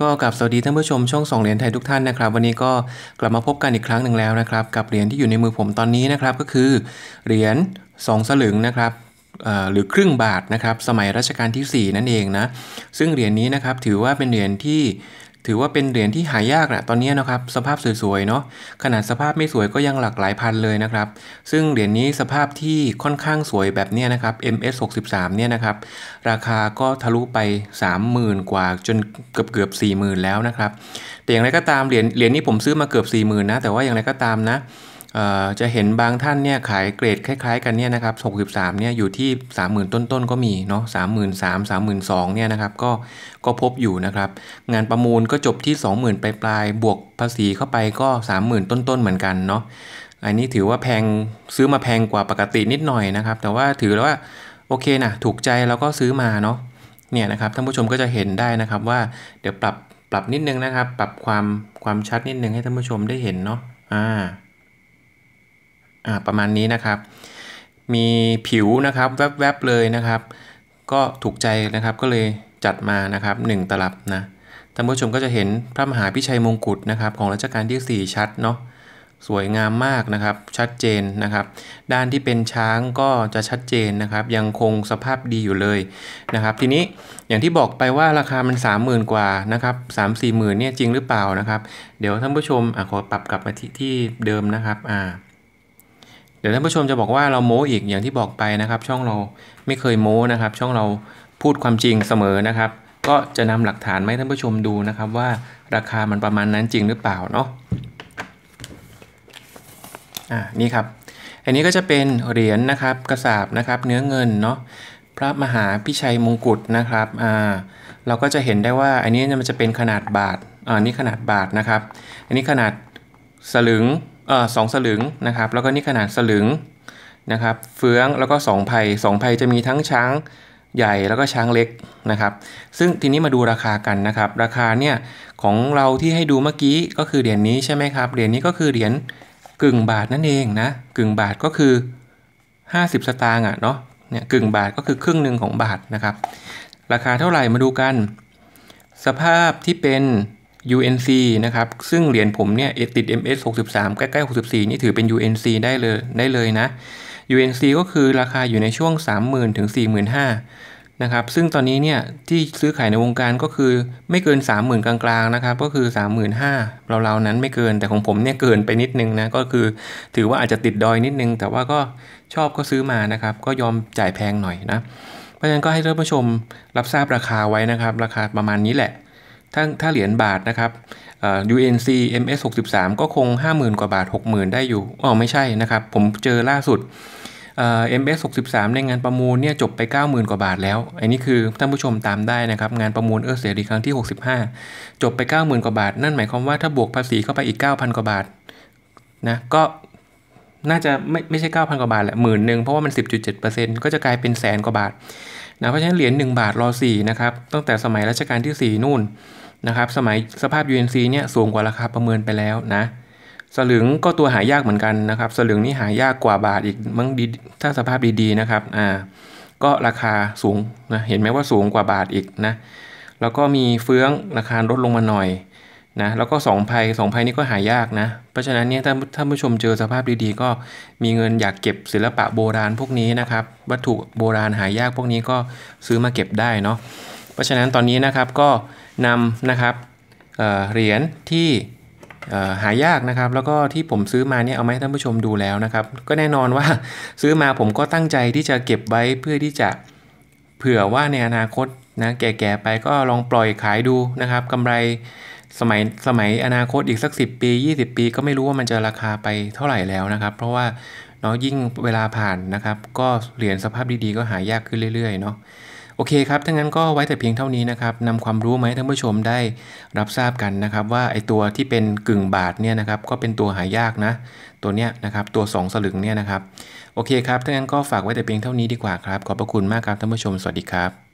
ก็กลับสวัสดีท่านผู้ชมช่องสองเหรียญไทยทุกท่านนะครับ วันนี้ก็กลับมาพบกันอีกครั้งหนึ่งแล้วนะครับ กับเหรียญที่อยู่ในมือผมตอนนี้นะครับ ก็คือ เหรียญ2สลึงนะครับหรือครึ่งบาทนะครับ สมัยรัชกาลที่ 4 นั่นเองนะ ซึ่งเหรียญนี้นะครับถือว่าเป็นเหรียญที่ถือว่าเป็นเหรียญที่หายากแหละตอนนี้นะครับสภาพสวยๆเนาะขนาดสภาพไม่สวยก็ยังหลักหลายพันเลยนะครับ ซึ่งเหรียญนี้สภาพที่ค่อนข้างสวยแบบนี้นะครับ MS 63เนี่ยนะครับราคาก็ทะลุไป 30,000 กว่าจนเกือบเกือบ40,000 แล้วนะครับแต่อย่างไรก็ตามเหรียญเหรียญนี้ผมซื้อมาเกือบ 40,000 นะแต่ว่าอย่างไรก็ตามนะจะเห็นบางท่านเนี่ยขายเกรดคล้ายๆกันเนี่ยนะครับ 63 เนี่ยอยู่ที่ 30,000 ต้นๆ ก็มี เนาะ33,000 32,000เนี่ยนะครับก็ก็พบอยู่นะครับ งานประมูลก็จบที่ 20,000 ปลายปลายบวกภาษีเข้าไปก็ 30,000 ต้นๆเหมือนกันเนาะอันนี้ถือว่าแพงซื้อมาแพงกว่าปกตินิดหน่อยนะครับ แต่ว่าถือแล้วว่า โอเคนะถูกใจแล้วก็ซื้อมาเนาะเนี่ยนะครับท่านผู้ชมก็จะเห็นได้นะครับว่าเดี๋ยวปรับปรับนิดนึงนะครับ ปรับความความชัดนิดนึงให้ท่านผู้ชมได้เห็นเนาะอ่าประมาณนี้นะครับ มีผิวนะครับแวบๆเลยนะครับ ก็ถูกใจนะครับก็เลยจัดมานะครับ 1 ตลับนะ ท่านผู้ชมก็จะเห็นพระมหาพิชัยมงกุฎนะครับ ของรัชกาลที่ 4 ชัดเนาะ สวยงามมากนะครับ ชัดเจนนะครับ ด้านที่เป็นช้างก็จะชัดเจนนะครับ ยังคงสภาพดีอยู่เลยนะครับ ทีนี้อย่างที่บอกไปว่าราคามัน 30,000กว่านะครับสามสี่หมื่นเนี่ยจริงหรือเปล่านะครับ เดี๋ยวท่านผู้ชมอขอปรับกลับมาที่ที่เดิมนะครับอ่าเดี๋ยวท่านผู้ชมจะบอกว่าเราโม้อีกอย่างที่บอกไปนะครับ ช่องเราไม่เคยโม้นะครับช่องเราพูดความจริงเสมอนะครับ ก็จะนำหลักฐานมาให้ท่านผู้ชมดูนะครับ ว่าราคามันประมาณนั้นจริงหรือเปล่าเนาะอ่านี่ครับอันนี้ก็จะเป็นเหรียญนนะครับกระสาบนะครับเนื้อเงินเนาะพระมหาพิชัยมงกุฎนะครับอ่าเราก็จะเห็นได้ว่าอันนี้มันจะเป็นขนาดบาทอ่านี่ขนาดบาทนะครับ อันนี้ขนาดสลึงเอ่อสองสลึงนะครับแล้วก็นี่ขนาดสลึงนะครับเฟื้องแล้วก็สองไผ่สองไผ่จะมีทั้งช้างใหญ่แล้วก็ช้างเล็กนะครับซึ่งทีนี้มาดูราคากันนะครับราคาเนี่ยของเราที่ให้ดูเมื่อกี้ก็คือเหรียญนนี้ใช่ไหมครับเหรียญนนี้ก็คือเหรียญกึ่งบาทนั่นเองนะกึ่งบาทก็คือ 50 สตางค์อ่ะเนาะเนี่ยกึ่งบาทก็คือครึ่งหนึ่งของบาทนะครับราคาเท่าไหร่มาดูกัน สภาพที่เป็น UNC นะครับ ซึ่งเหรียญผมเนี่ยติด MS 63ใกล้ ๆ 64 นี่ถือเป็น UNC ได้เลยได้เลยนะ UNC ก็คือราคาอยู่ในช่วง 30,000 ถึง45,000 นะครับ ซึ่งตอนนี้เนี่ย ที่ซื้อขายในวงการก็คือไม่เกิน 30,000 กลางๆนะครับ ก็คือ35,000เราๆนั้นไม่เกิน แต่ของผมเนี่ยเกินไปนิดนึงนะ ก็คือถือว่าอาจจะติดดอยนิดนึง แต่ว่าก็ชอบก็ซื้อมานะครับก็ยอมจ่ายแพงหน่อยนะเพราะฉะนั้นก็ให้ท่านผู้ชมรับทราบราคาไว้นะครับราคาประมาณนี้แหละถ้าถ้าเหรียญบาทนะครับ UNC MS 63ก็คง 50,000 กว่าบาท 60,000 ได้อยู่อ๋อไม่ใช่นะครับ ผมเจอล่าสุด MS 63ในงานประมูลเนี่ยจบไป 90,000กว่าบาทแล้ว อันนี้คือท่านผู้ชมตามได้นะครับงานประมูลเออเสรีครั้งที่ 65 จบไป 90,000กว่าบาท นั่นหมายความว่าถ้าบวกภาษีเข้าไปอีก 9,000กว่าบาทนะก็น่าจะไม่ไม่ใช่ 9,000กว่าบาทแหละหมื่นหนึ่งเพราะว่ามัน 10.7%ก็จะกลายเป็นแสนกว่าบาทนะเพราะฉะนั้นเหรียญ1บาทรอ4นะครับตั้งแต่สมัยรัชกาลที่ 4นู่นนะครับสมัยสภาพ UNC เนี่ยสูงกว่าราคาประเมินไปแล้วนะสลึงก็ตัวหายากเหมือนกันนะครับสลึงนี่หายากกว่าบาทอีกมั้งดีถ้าสภาพดีๆนะครับอ่าก็ราคาสูงนะเห็นไหมว่าสูงกว่าบาทอีกนะแล้วก็มีเฟื้องราคาลดลงมาหน่อยนะแล้วก็สองภัยสองภัยนี่ก็หายากนะ เพราะฉะนั้นเนี่ยถ้าท่านผู้ชมเจอสภาพดีๆ ก็มีเงินอยากเก็บศิลปะโบราณพวกนี้นะครับ วัตถุโบราณหายากพวกนี้ก็ซื้อมาเก็บได้เนาะเพราะฉะนั้นตอนนี้นะครับก็นำนะครับเหรียญที่หายากนะครับ แล้วก็ที่ผมซื้อมาเนี่ยเอามาให้ท่านผู้ชมดูแล้วนะครับ ก็แน่นอนว่าซื้อมาผมก็ตั้งใจที่จะเก็บไว้เพื่อที่จะเผื่อว่าในอนาคตนะแก่ๆไปก็ลองปล่อยขายดูนะครับกำไรสมัยสมัยอนาคตอีกสัก 10 ปี 20 ปีก็ไม่รู้ว่ามันจะราคาไปเท่าไหร่แล้วนะครับ เพราะว่าเนาะยิ่งเวลาผ่านนะครับ ก็เหรียญสภาพดีๆ ก็หายากขึ้นเรื่อยๆเนาะโอเคครับถ้างั้นก็ไว้แต่เพียงเท่านี้นะครับนำความรู้ไหมท่านผู้ชมได้รับทราบกันนะครับว่าไอตัวที่เป็นกึ่งบาทเนี่ยนะครับก็เป็นตัวหายากนะตัวเนี้ยนะครับตัว 2 สลึงเนี่ยนะครับโอเคครับถ้างั้นก็ฝากไว้แต่เพียงเท่านี้ดีกว่าครับขอบพระคุณมากครับท่านผู้ชมสวัสดีครับ